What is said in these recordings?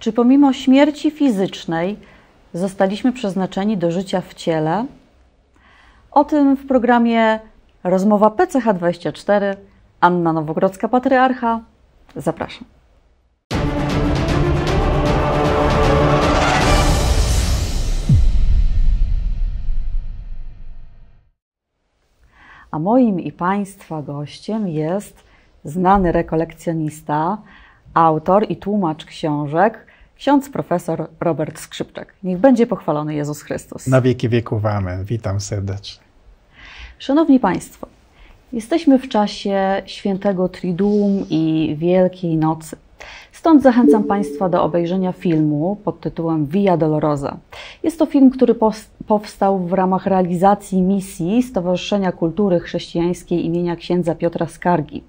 Czy pomimo śmierci fizycznej zostaliśmy przeznaczeni do życia w ciele? O tym w programie Rozmowa PCH24. Anna Nowogrodzka, patriarcha. Zapraszam. A moim i Państwa gościem jest znany rekolekcjonista, autor i tłumacz książek Ksiądz profesor Robert Skrzypczak. Niech będzie pochwalony Jezus Chrystus. Na wieki wieków amen. Witam serdecznie. Szanowni Państwo, jesteśmy w czasie świętego Triduum i Wielkiej Nocy. Stąd zachęcam Państwa do obejrzenia filmu pod tytułem Via Dolorosa. Jest to film, który powstał w ramach realizacji misji Stowarzyszenia Kultury Chrześcijańskiej imienia księdza Piotra Skargi.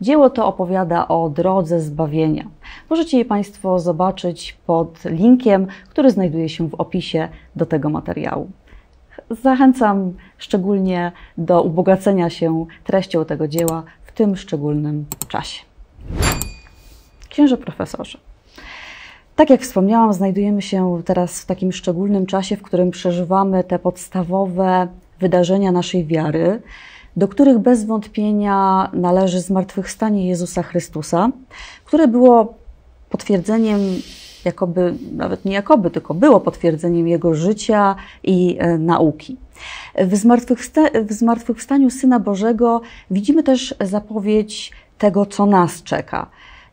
Dzieło to opowiada o drodze zbawienia. Możecie je Państwo zobaczyć pod linkiem, który znajduje się w opisie do tego materiału. Zachęcam szczególnie do ubogacenia się treścią tego dzieła w tym szczególnym czasie. Księże profesorze, tak jak wspomniałam, znajdujemy się teraz w takim szczególnym czasie, w którym przeżywamy te podstawowe wydarzenia naszej wiary, do których bez wątpienia należy zmartwychwstanie Jezusa Chrystusa, które było potwierdzeniem, jakoby, nawet nie jakoby, tylko było potwierdzeniem jego życia i e, nauki. W, zmartwychwsta- w zmartwychwstaniu Syna Bożego widzimy też zapowiedź tego, co nas czeka.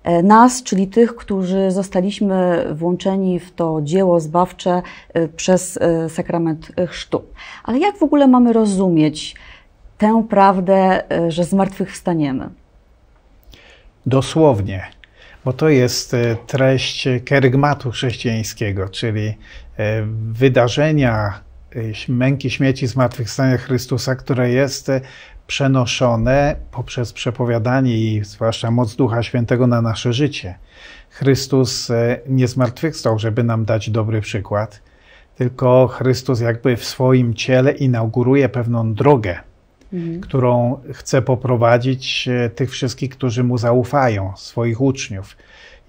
E, nas, czyli tych, którzy zostaliśmy włączeni w to dzieło zbawcze e, przez e, sakrament chrztu. Ale jak w ogóle mamy rozumieć tę prawdę, że zmartwychwstaniemy? Dosłownie, bo to jest treść kerygmatu chrześcijańskiego, czyli wydarzenia męki, śmieci, zmartwychwstania Chrystusa, które jest przenoszone poprzez przepowiadanie i zwłaszcza moc Ducha Świętego na nasze życie. Chrystus e, nie zmartwychwstał, żeby nam dać dobry przykład, tylko Chrystus jakby w swoim ciele inauguruje pewną drogę, mhm. którą chce poprowadzić e, tych wszystkich, którzy mu zaufają, swoich uczniów.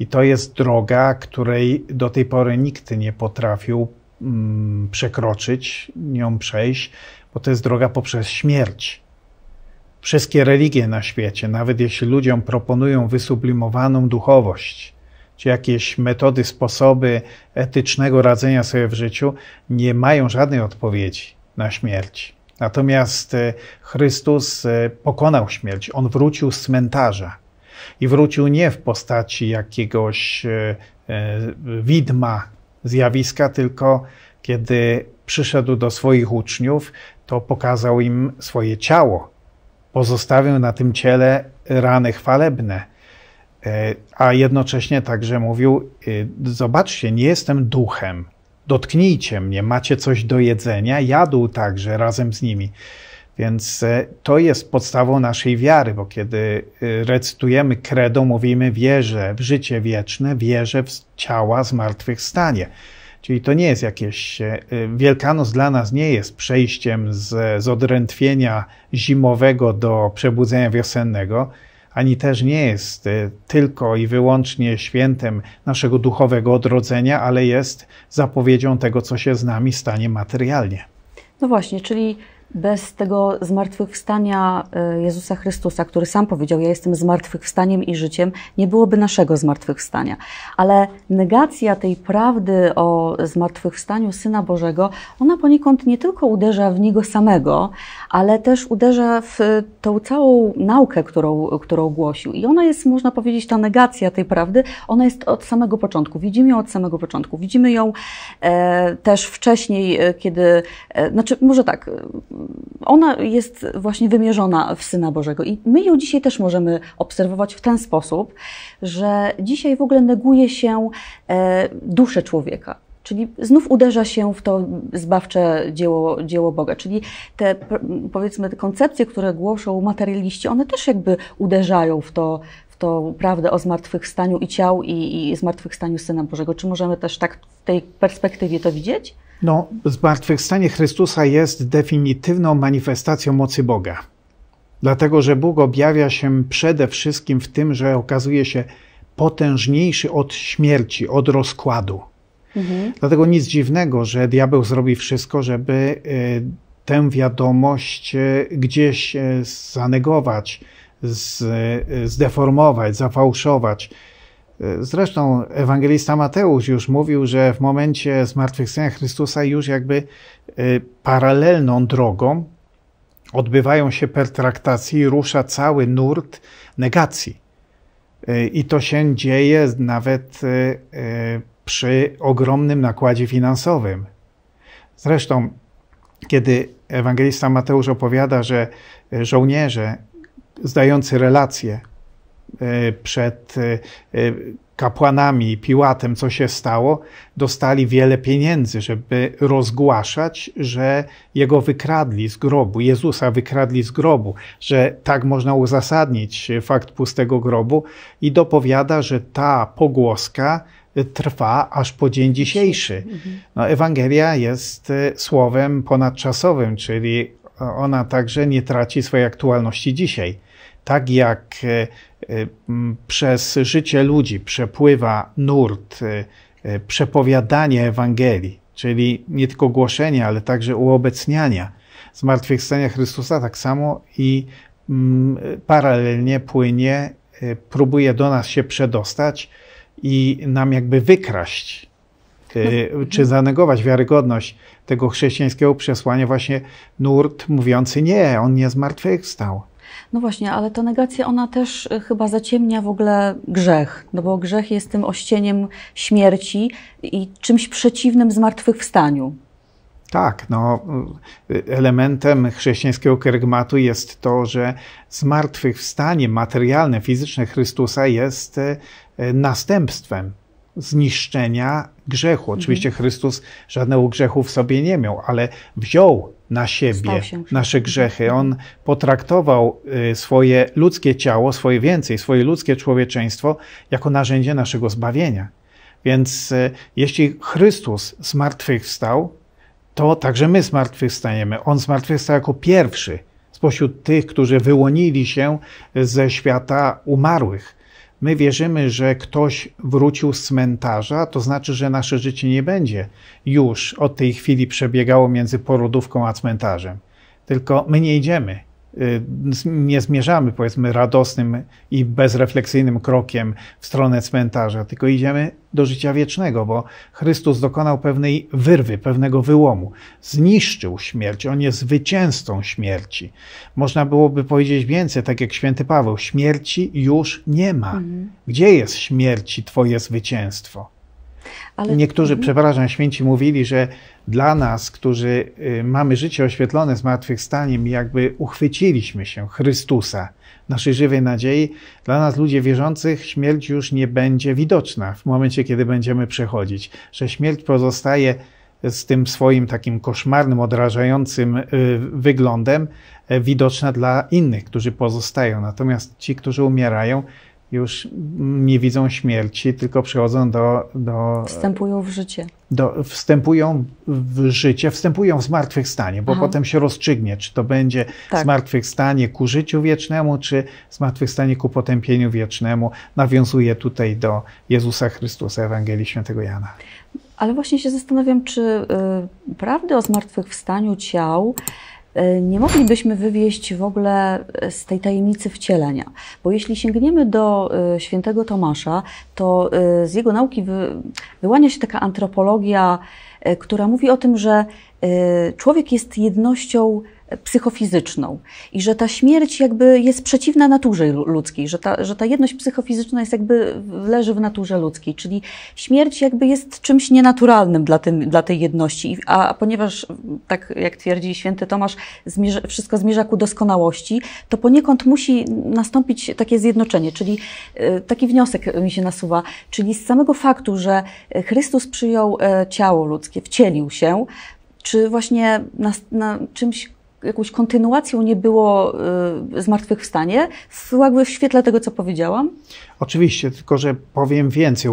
I to jest droga, której do tej pory nikt nie potrafił mm, przekroczyć, nią przejść, bo to jest droga poprzez śmierć. Wszystkie religie na świecie, nawet jeśli ludziom proponują wysublimowaną duchowość, czy jakieś metody, sposoby etycznego radzenia sobie w życiu, nie mają żadnej odpowiedzi na śmierć. Natomiast e, Chrystus e, pokonał śmierć. On wrócił z cmentarza. I wrócił nie w postaci jakiegoś e, widma, zjawiska, tylko kiedy przyszedł do swoich uczniów, to pokazał im swoje ciało, pozostawił na tym ciele rany chwalebne. E, a jednocześnie także mówił: e, Zobaczcie, nie jestem duchem, dotknijcie mnie, macie coś do jedzenia. Jadł także razem z nimi. Więc e, to jest podstawą naszej wiary, bo kiedy recytujemy kredo, mówimy wierzę w życie wieczne, wierzę w ciała zmartwychwstanie. stanie. Czyli to nie jest jakieś. E, Wielkanoc dla nas nie jest przejściem z, z odrętwienia zimowego do przebudzenia wiosennego, ani też nie jest e, tylko i wyłącznie świętem naszego duchowego odrodzenia, ale jest zapowiedzią tego, co się z nami stanie materialnie. No właśnie, czyli bez tego zmartwychwstania e, Jezusa Chrystusa, który sam powiedział: Ja jestem zmartwychwstaniem i życiem, nie byłoby naszego zmartwychwstania. Ale negacja tej prawdy o zmartwychwstaniu Syna Bożego, ona poniekąd nie tylko uderza w niego samego, ale też uderza w e, tą całą naukę, którą, którą głosił. I ona jest, można powiedzieć, ta negacja tej prawdy, ona jest od samego początku. Widzimy ją od samego początku. Widzimy ją e, też wcześniej, e, kiedy, e, znaczy, może tak, ona jest właśnie wymierzona w Syna Bożego. I my ją dzisiaj też możemy obserwować w ten sposób, że dzisiaj w ogóle neguje się e, duszę człowieka. Czyli znów uderza się w to zbawcze dzieło, dzieło Boga. Czyli te, powiedzmy, te koncepcje, które głoszą materialiści, one też jakby uderzają w to, w tą prawdę o zmartwychwstaniu i ciał i, i zmartwychwstaniu Syna Bożego. Czy możemy też tak w tej perspektywie to widzieć? No, zmartwychwstanie Chrystusa jest definitywną manifestacją mocy Boga. Dlatego, że Bóg objawia się przede wszystkim w tym, że okazuje się potężniejszy od śmierci, od rozkładu. Mhm. Dlatego nic dziwnego, że diabeł zrobi wszystko, żeby e, tę wiadomość e, gdzieś e, zanegować, zdeformować, zafałszować Zresztą ewangelista Mateusz już mówił, że w momencie zmartwychwstania Chrystusa już jakby y, paralelną drogą odbywają się pertraktacje i rusza cały nurt negacji. Y, I to się dzieje nawet y, przy ogromnym nakładzie finansowym. Zresztą, kiedy ewangelista Mateusz opowiada, że żołnierze zdający relacje E, przed e, e, kapłanami, Piłatem, co się stało, dostali wiele pieniędzy, żeby rozgłaszać, że jego wykradli z grobu, Jezusa wykradli z grobu, że tak można uzasadnić fakt pustego grobu i dopowiada, że ta pogłoska trwa aż po dzień dzisiejszy. No, Ewangelia jest słowem ponadczasowym, czyli ona także nie traci swojej aktualności dzisiaj tak jak e, e, przez życie ludzi przepływa nurt e, przepowiadania Ewangelii, czyli nie tylko głoszenia, ale także uobecniania zmartwychwstania Chrystusa, tak samo i paralelnie płynie, próbuje do nas się przedostać i nam jakby wykraść mhm. czy zanegować wiarygodność tego chrześcijańskiego przesłania, właśnie nurt mówiący nie, on nie zmartwychwstał. No właśnie, ale ta negacja, ona też e, chyba zaciemnia w ogóle grzech, no bo grzech jest tym ościeniem śmierci i czymś przeciwnym zmartwychwstaniu. Tak, no, y, y, elementem chrześcijańskiego kerygmatu jest to, że zmartwychwstanie materialne, fizyczne Chrystusa jest y, następstwem zniszczenia grzechu. Oczywiście mhm. Chrystus żadnego grzechu w sobie nie miał, ale wziął na siebie, nasze grzechy. On potraktował y, swoje ludzkie ciało, swoje więcej, swoje ludzkie człowieczeństwo jako narzędzie naszego zbawienia. Więc y, jeśli Chrystus zmartwychwstał, to także my zmartwychwstaniemy. On zmartwychwstał jako pierwszy spośród tych, którzy wyłonili się ze świata umarłych my wierzymy, że ktoś wrócił z cmentarza, to znaczy, że nasze życie nie będzie już od tej chwili przebiegało między porodówką a cmentarzem. Tylko my nie idziemy. Y, nie zmierzamy powiedzmy radosnym i bezrefleksyjnym krokiem w stronę cmentarza, tylko idziemy do życia wiecznego, bo Chrystus dokonał pewnej wyrwy, pewnego wyłomu. Zniszczył śmierć, on jest zwycięzcą śmierci. Można byłoby powiedzieć więcej, tak jak święty Paweł, śmierci już nie ma. Mhm. Gdzie jest śmierci twoje zwycięstwo? Ale... Niektórzy, mhm. przepraszam, święci mówili, że dla nas, którzy y, mamy życie oświetlone zmartwychwstaniem, jakby uchwyciliśmy się Chrystusa, naszej żywej nadziei, dla nas ludzi wierzących śmierć już nie będzie widoczna w momencie, kiedy będziemy przechodzić, że śmierć pozostaje z tym swoim takim koszmarnym, odrażającym y, wyglądem y, widoczna dla innych, którzy pozostają. Natomiast ci, którzy umierają, już nie widzą śmierci, tylko przychodzą do. do wstępują w życie. Do, wstępują w życie, wstępują w zmartwychwstanie, bo Aha. potem się rozstrzygnie, czy to będzie tak. zmartwychwstanie ku życiu wiecznemu, czy zmartwychwstanie ku potępieniu wiecznemu. Nawiązuje tutaj do Jezusa Chrystusa, Ewangelii Świętego Jana. Ale właśnie się zastanawiam, czy y, prawdy o zmartwychwstaniu ciał E, nie moglibyśmy wywieść w ogóle e, z tej tajemnicy wcielenia. Bo jeśli sięgniemy do e, świętego Tomasza, to z jego nauki wyłania się taka antropologia, która mówi o tym, że Y, człowiek jest jednością psychofizyczną i że ta śmierć jakby jest przeciwna naturze ludzkiej, że ta, że ta jedność psychofizyczna jest jakby leży w naturze ludzkiej, czyli śmierć jakby jest czymś nienaturalnym dla, tym, dla tej jedności, a, a ponieważ tak jak twierdzi święty Tomasz, zmierza, wszystko zmierza ku doskonałości, to poniekąd musi nastąpić takie zjednoczenie, czyli y, taki wniosek mi się nasuwa, czyli z samego faktu, że Chrystus przyjął e, ciało ludzkie, wcielił się, czy właśnie na, na czymś, jakąś kontynuacją nie było y, zmartwychwstanie, w, jakby w świetle tego, co powiedziałam? Oczywiście, tylko że powiem więcej,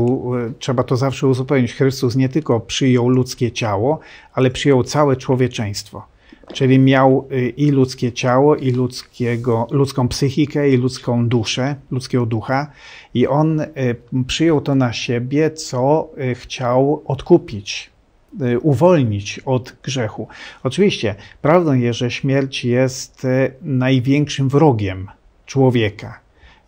trzeba to zawsze uzupełnić. Chrystus nie tylko przyjął ludzkie ciało, ale przyjął całe człowieczeństwo. Czyli miał y, i ludzkie ciało, i ludzkiego, ludzką psychikę, i ludzką duszę, ludzkiego ducha, i on y, przyjął to na siebie, co y, chciał odkupić Y, uwolnić od grzechu. Oczywiście, prawdą jest, że śmierć jest y, największym wrogiem człowieka.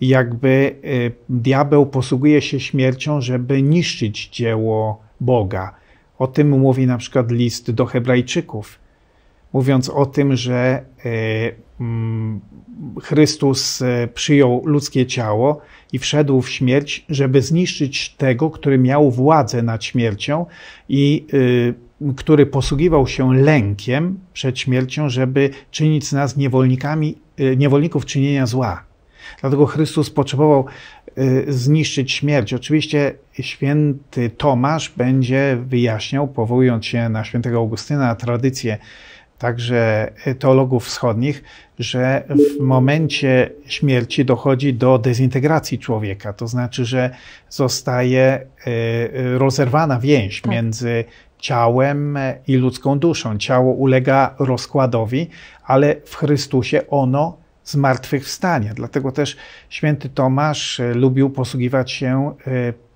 Jakby y, diabeł posługuje się śmiercią, żeby niszczyć dzieło Boga. O tym mówi na przykład list do Hebrajczyków mówiąc o tym, że e, mm, Chrystus e, przyjął ludzkie ciało i wszedł w śmierć, żeby zniszczyć tego, który miał władzę nad śmiercią i e, który posługiwał się lękiem przed śmiercią, żeby czynić z nas niewolnikami, niewolników czynienia zła. Dlatego Chrystus potrzebował zniszczyć śmierć. Oczywiście święty Tomasz będzie wyjaśniał, powołując się na świętego Augustyna, tradycję także y, teologów wschodnich, że w momencie śmierci dochodzi do dezintegracji człowieka, to znaczy, że zostaje y, y, rozerwana więź tak. między ciałem i ludzką duszą. Ciało ulega rozkładowi, ale w Chrystusie ono zmartwychwstanie. Dlatego też święty Tomasz lubił posługiwać się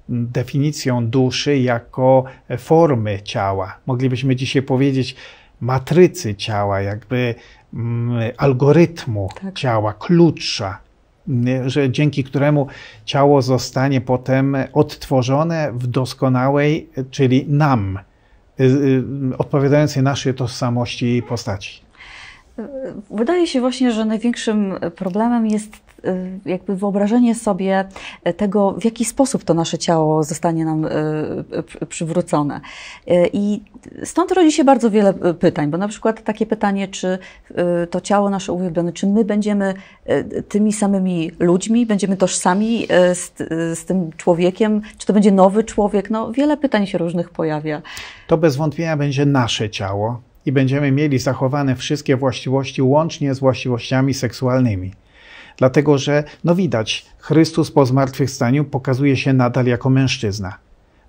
definicją duszy jako formy ciała. Moglibyśmy dzisiaj powiedzieć, matrycy ciała, jakby mm, algorytmu tak. ciała, klucza, że dzięki któremu ciało zostanie potem odtworzone w doskonałej, czyli nam, y, y, odpowiadającej naszej tożsamości i postaci. Wydaje się właśnie, że największym problemem jest Y, jakby wyobrażenie sobie y, tego, w jaki sposób to nasze ciało zostanie nam y, przywrócone. I stąd rodzi się bardzo wiele pytań, bo na przykład takie pytanie, czy to ciało nasze uwielbione, czy my będziemy tymi samymi ludźmi, będziemy tożsami z, z tym człowiekiem, czy to będzie nowy człowiek, no wiele pytań się różnych pojawia. To bez wątpienia będzie nasze ciało, i będziemy mieli zachowane wszystkie właściwości łącznie z właściwościami seksualnymi. Dlatego, że no widać, Chrystus po zmartwychwstaniu pokazuje się nadal jako mężczyzna.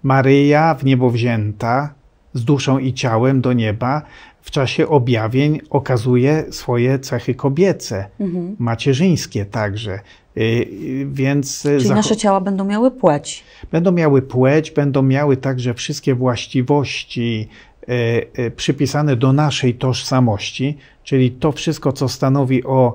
Maryja w niebo wzięta z duszą i ciałem do nieba w czasie objawień okazuje swoje cechy kobiece, mhm. macierzyńskie także. Y, y, więc y, Czyli nasze ciała będą miały płeć. Będą miały płeć, będą miały także wszystkie właściwości przypisane do naszej tożsamości, czyli to wszystko, co stanowi o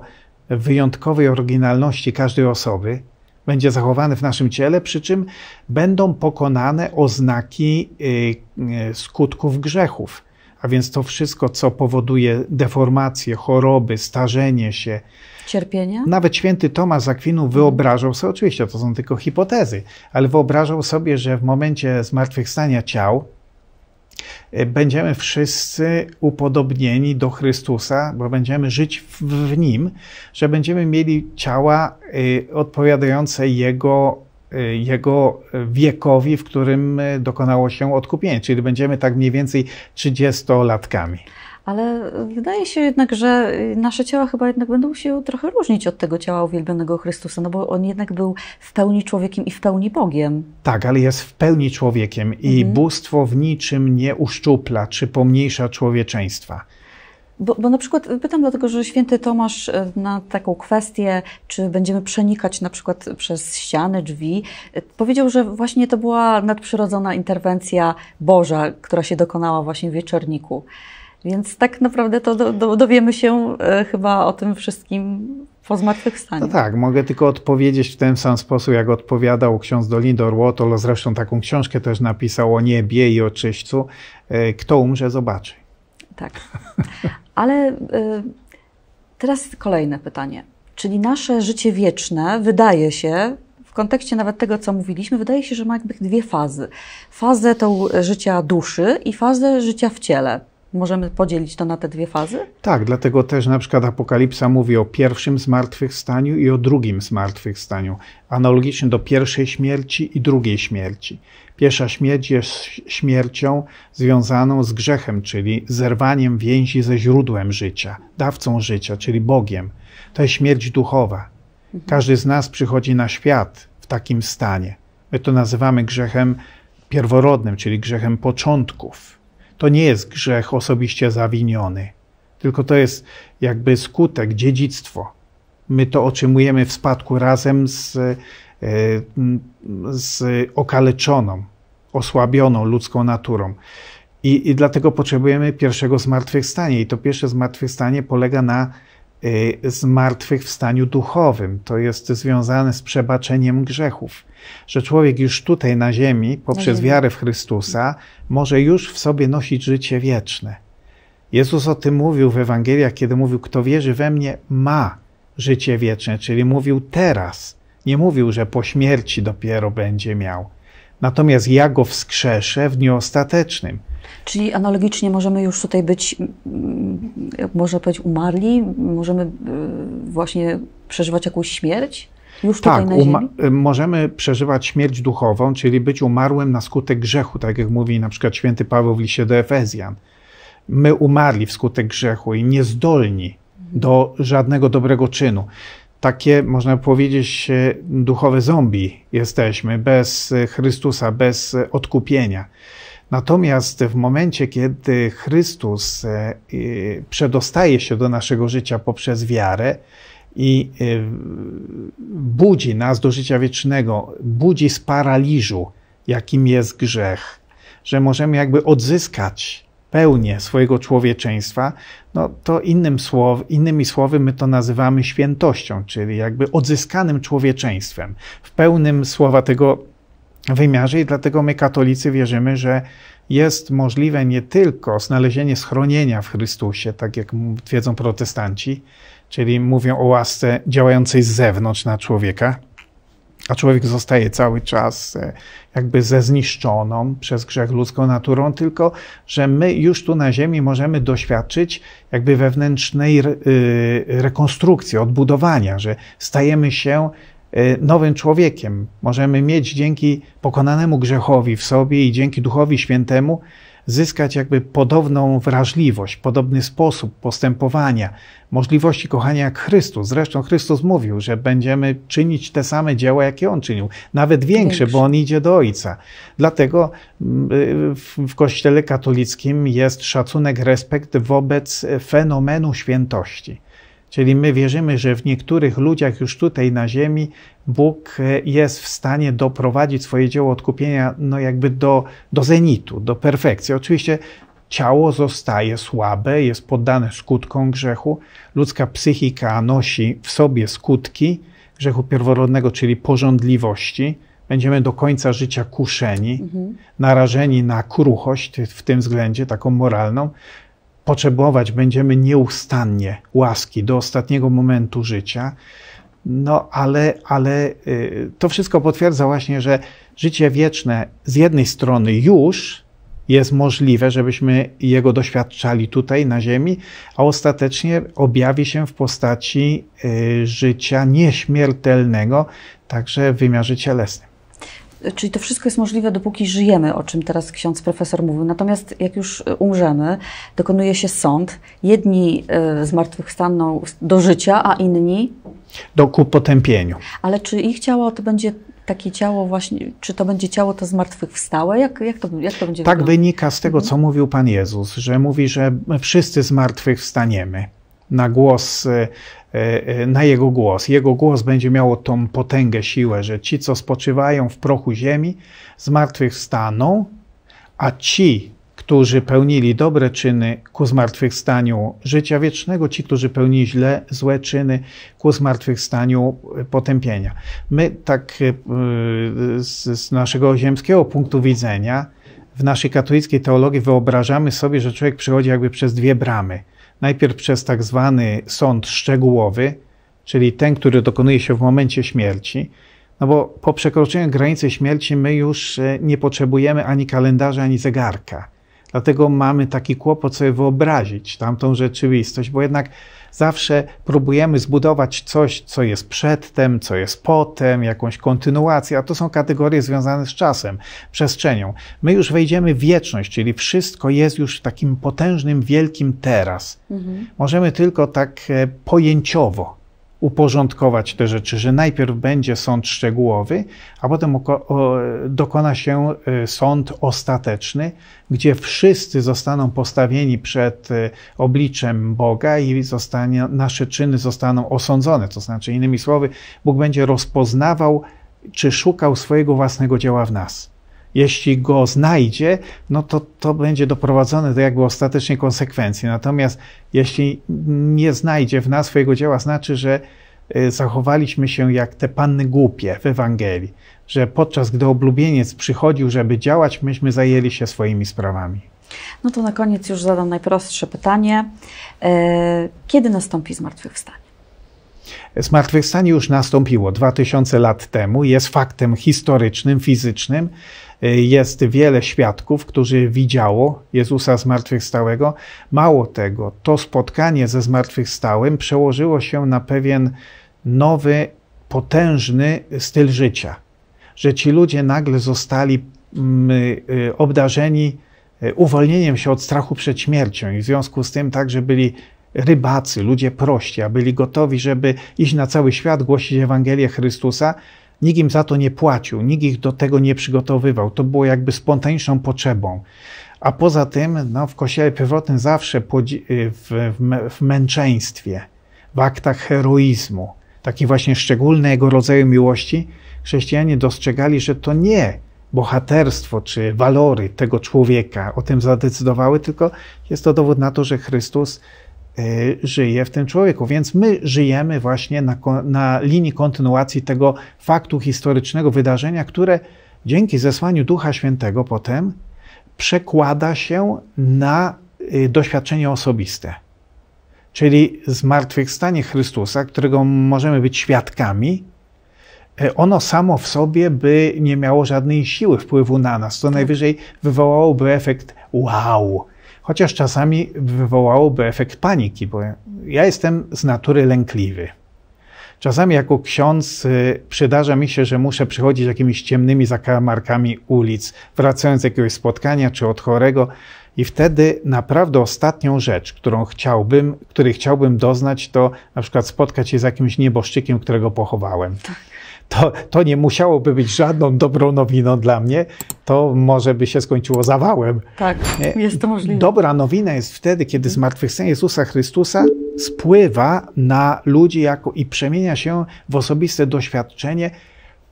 wyjątkowej oryginalności każdej osoby będzie zachowany w naszym ciele, przy czym będą pokonane oznaki y, y, skutków grzechów. A więc to wszystko, co powoduje deformacje, choroby, starzenie się. Cierpienia? Nawet święty Tomasz Zakwinu mhm. wyobrażał sobie, oczywiście to są tylko hipotezy, ale wyobrażał sobie, że w momencie zmartwychwstania ciał, Y, będziemy wszyscy upodobnieni do Chrystusa, bo będziemy żyć w, w Nim, że będziemy mieli ciała y, odpowiadające Jego, y, jego wiekowi, w którym dokonało się odkupienie. Czyli będziemy tak mniej więcej 30-latkami. Ale wydaje się jednak, że nasze ciała chyba jednak będą się trochę różnić od tego ciała uwielbionego Chrystusa, no bo on jednak był w pełni człowiekiem i w pełni Bogiem. Tak, ale jest w pełni człowiekiem mhm. i bóstwo w niczym nie uszczupla czy pomniejsza człowieczeństwa. Bo, bo, na przykład pytam dlatego, że święty Tomasz e, na taką kwestię, czy będziemy przenikać na przykład przez ściany, drzwi, e, powiedział, że właśnie to była nadprzyrodzona interwencja Boża, która się dokonała właśnie w wieczorniku. Więc tak naprawdę to do, do, dowiemy się e, chyba o tym wszystkim po zmartwychwstaniu. No tak, mogę tylko odpowiedzieć w ten sam sposób, jak odpowiadał ksiądz Dolindor Łotol, zresztą taką książkę też napisał o niebie i o czyśćcu. E, kto umrze, zobaczy. Tak. Ale e, teraz kolejne pytanie. Czyli nasze życie wieczne wydaje się, w kontekście nawet tego, co mówiliśmy, wydaje się, że ma jakby dwie fazy. Fazę tą życia duszy i fazę życia w ciele. Możemy podzielić to na te dwie fazy? Tak, dlatego też na przykład Apokalipsa mówi o pierwszym zmartwychwstaniu i o drugim zmartwychwstaniu, analogicznie do pierwszej śmierci i drugiej śmierci. Pierwsza śmierć jest śmiercią związaną z grzechem, czyli zerwaniem więzi ze źródłem życia, dawcą życia, czyli Bogiem. To jest śmierć duchowa. Każdy z nas przychodzi na świat w takim stanie. My to nazywamy grzechem pierworodnym, czyli grzechem początków to nie jest grzech osobiście zawiniony, tylko to jest jakby skutek, dziedzictwo. My to otrzymujemy w spadku razem z, e, z okaleczoną, osłabioną ludzką naturą. I, I dlatego potrzebujemy pierwszego zmartwychwstania. I to pierwsze zmartwychwstanie polega na Y, zmartwychwstaniu duchowym. To jest związane z przebaczeniem grzechów. Że człowiek już tutaj na ziemi, poprzez na ziemi. wiarę w Chrystusa, może już w sobie nosić życie wieczne. Jezus o tym mówił w Ewangeliach, kiedy mówił, kto wierzy we mnie, ma życie wieczne, czyli mówił teraz. Nie mówił, że po śmierci dopiero będzie miał. Natomiast ja go wskrzeszę w dniu ostatecznym. Czyli analogicznie możemy już tutaj być, jak można powiedzieć, umarli, możemy e, właśnie przeżywać jakąś śmierć? Już tak, tutaj na ziemi? E, możemy przeżywać śmierć duchową, czyli być umarłym na skutek grzechu, tak jak mówi na przykład święty Paweł w liście do Efezjan. My umarli wskutek grzechu i niezdolni do żadnego dobrego czynu. Takie, można powiedzieć, e, duchowe zombie jesteśmy, bez Chrystusa, bez odkupienia. Natomiast w momencie, kiedy Chrystus e, przedostaje się do naszego życia poprzez wiarę i e, budzi nas do życia wiecznego, budzi z paraliżu, jakim jest grzech, że możemy jakby odzyskać pełnię swojego człowieczeństwa, no to innym słow, innymi słowy my to nazywamy świętością, czyli jakby odzyskanym człowieczeństwem. W pełnym słowa tego wymiarze i dlatego my katolicy wierzymy, że jest możliwe nie tylko znalezienie schronienia w Chrystusie, tak jak twierdzą protestanci, czyli mówią o łasce działającej z zewnątrz na człowieka, a człowiek zostaje cały czas e, jakby ze zniszczoną przez grzech ludzką naturą, tylko że my już tu na ziemi możemy doświadczyć jakby wewnętrznej y, rekonstrukcji, odbudowania, że stajemy się Y, nowym człowiekiem. Możemy mieć dzięki pokonanemu grzechowi w sobie i dzięki Duchowi Świętemu zyskać jakby podobną wrażliwość, podobny sposób postępowania, możliwości kochania jak Chrystus. Zresztą Chrystus mówił, że będziemy czynić te same dzieła, jakie On czynił, nawet większe, bo On idzie do Ojca. Dlatego mm, y, w Kościele katolickim jest szacunek, respekt wobec fenomenu świętości. Czyli my wierzymy, że w niektórych ludziach już tutaj na ziemi Bóg e, jest w stanie doprowadzić swoje dzieło odkupienia no jakby do, do zenitu, do perfekcji. Oczywiście ciało zostaje słabe, jest poddane skutkom grzechu, ludzka psychika nosi w sobie skutki grzechu pierworodnego, czyli pożądliwości. Będziemy do końca życia kuszeni, mhm. narażeni na kruchość w tym względzie, taką moralną potrzebować będziemy nieustannie łaski do ostatniego momentu życia. No, ale, ale y, to wszystko potwierdza właśnie, że życie wieczne z jednej strony już jest możliwe, żebyśmy jego doświadczali tutaj na Ziemi, a ostatecznie objawi się w postaci y, życia nieśmiertelnego, także w wymiarze cielesnym. Czyli to wszystko jest możliwe, dopóki żyjemy, o czym teraz ksiądz profesor mówił. Natomiast jak już e, umrzemy, dokonuje się sąd. Jedni e, zmartwychwstaną do życia, a inni do ku potępieniu. Ale czy ich ciało to będzie takie ciało właśnie, czy to będzie ciało to zmartwychwstałe? Jak, jak, to, jak to będzie Tak wynika z tego, co mhm. mówił Pan Jezus, że mówi, że wszyscy zmartwychwstaniemy na głos e, E, e, na jego głos. Jego głos będzie miało tą potęgę, siłę, że ci, co spoczywają w prochu ziemi, zmartwychwstaną, a ci, którzy pełnili dobre czyny ku zmartwychwstaniu życia wiecznego, ci, którzy pełnili źle, złe czyny ku zmartwychwstaniu e, potępienia. My tak z naszego ziemskiego punktu widzenia, w naszej katolickiej teologii wyobrażamy sobie, że człowiek przychodzi jakby przez dwie bramy – najpierw przez tak zwany sąd szczegółowy, czyli ten, który dokonuje się w momencie śmierci, no bo po przekroczeniu granicy śmierci my już e, nie potrzebujemy ani kalendarza, ani zegarka. Dlatego mamy taki kłopot sobie wyobrazić tamtą rzeczywistość, bo jednak zawsze próbujemy zbudować coś, co jest przedtem, co jest potem, jakąś kontynuację, a to są kategorie związane z czasem, przestrzenią. My już wejdziemy w wieczność, czyli wszystko jest już w takim potężnym, wielkim teraz. Mhm. Możemy tylko tak e, pojęciowo uporządkować te rzeczy, że najpierw będzie sąd szczegółowy, a potem dokona się e, sąd ostateczny, gdzie wszyscy zostaną postawieni przed e, obliczem Boga i zostanie, nasze czyny zostaną osądzone. To znaczy, innymi słowy, Bóg będzie rozpoznawał czy szukał swojego własnego dzieła w nas jeśli go znajdzie, no to to będzie doprowadzone do jakby ostatecznej konsekwencji. Natomiast jeśli nie znajdzie w nas swojego dzieła, znaczy, że y, zachowaliśmy się jak te panny głupie w Ewangelii, że podczas gdy oblubieniec przychodził, żeby działać, myśmy zajęli się swoimi sprawami. No to na koniec już zadam najprostsze pytanie. E, kiedy nastąpi zmartwychwstanie? Zmartwychwstanie już nastąpiło 2000 lat temu, jest faktem historycznym, fizycznym. Jest wiele świadków, którzy widziało Jezusa zmartwychwstałego. Mało tego, to spotkanie ze zmartwychwstałym przełożyło się na pewien nowy, potężny styl życia. Że ci ludzie nagle zostali mm, y, obdarzeni y, uwolnieniem się od strachu przed śmiercią i w związku z tym także byli rybacy, ludzie prości, a byli gotowi, żeby iść na cały świat, głosić Ewangelię Chrystusa, nikt im za to nie płacił, nikt ich do tego nie przygotowywał. To było jakby spontaniczną potrzebą. A poza tym no, w kościele pierwotnym zawsze y, w, w męczeństwie, w aktach heroizmu, takiej właśnie szczególnego rodzaju miłości, chrześcijanie dostrzegali, że to nie bohaterstwo czy walory tego człowieka o tym zadecydowały, tylko jest to dowód na to, że Chrystus E, żyje w tym człowieku. Więc my żyjemy właśnie na, na linii kontynuacji tego faktu historycznego wydarzenia, które dzięki zesłaniu Ducha Świętego potem przekłada się na y, doświadczenie osobiste. Czyli zmartwychwstanie Chrystusa, którego możemy być świadkami, e, ono samo w sobie by nie miało żadnej siły wpływu na nas. Co tak. najwyżej wywołałoby efekt wow, chociaż czasami wywołałoby efekt paniki, bo ja jestem z natury lękliwy. Czasami jako ksiądz y, przydarza mi się, że muszę przychodzić jakimiś ciemnymi zakamarkami ulic, wracając z jakiegoś spotkania czy od chorego, i wtedy naprawdę ostatnią rzecz, którą chciałbym, której chciałbym doznać, to na przykład spotkać się z jakimś nieboszczykiem, którego pochowałem. Tak to, to nie musiałoby być żadną dobrą nowiną dla mnie, to może by się skończyło zawałem. Tak, e, jest to możliwe. Dobra nowina jest wtedy, kiedy zmartwychwstanie Jezusa Chrystusa spływa na ludzi jako i przemienia się w osobiste doświadczenie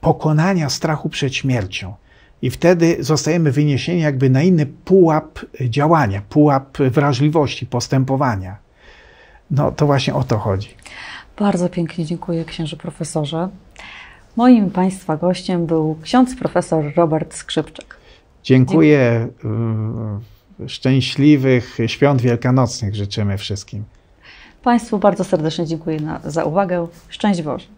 pokonania strachu przed śmiercią. I wtedy zostajemy wyniesieni jakby na inny pułap działania, pułap wrażliwości, postępowania. No to właśnie o to chodzi. Bardzo pięknie dziękuję księży profesorze. Moim Państwa gościem był ksiądz profesor Robert Skrzypczek. Dziękuję. Dziękuję. Y, szczęśliwych świąt wielkanocnych życzymy wszystkim. Państwu bardzo serdecznie dziękuję za uwagę. Szczęść Boże.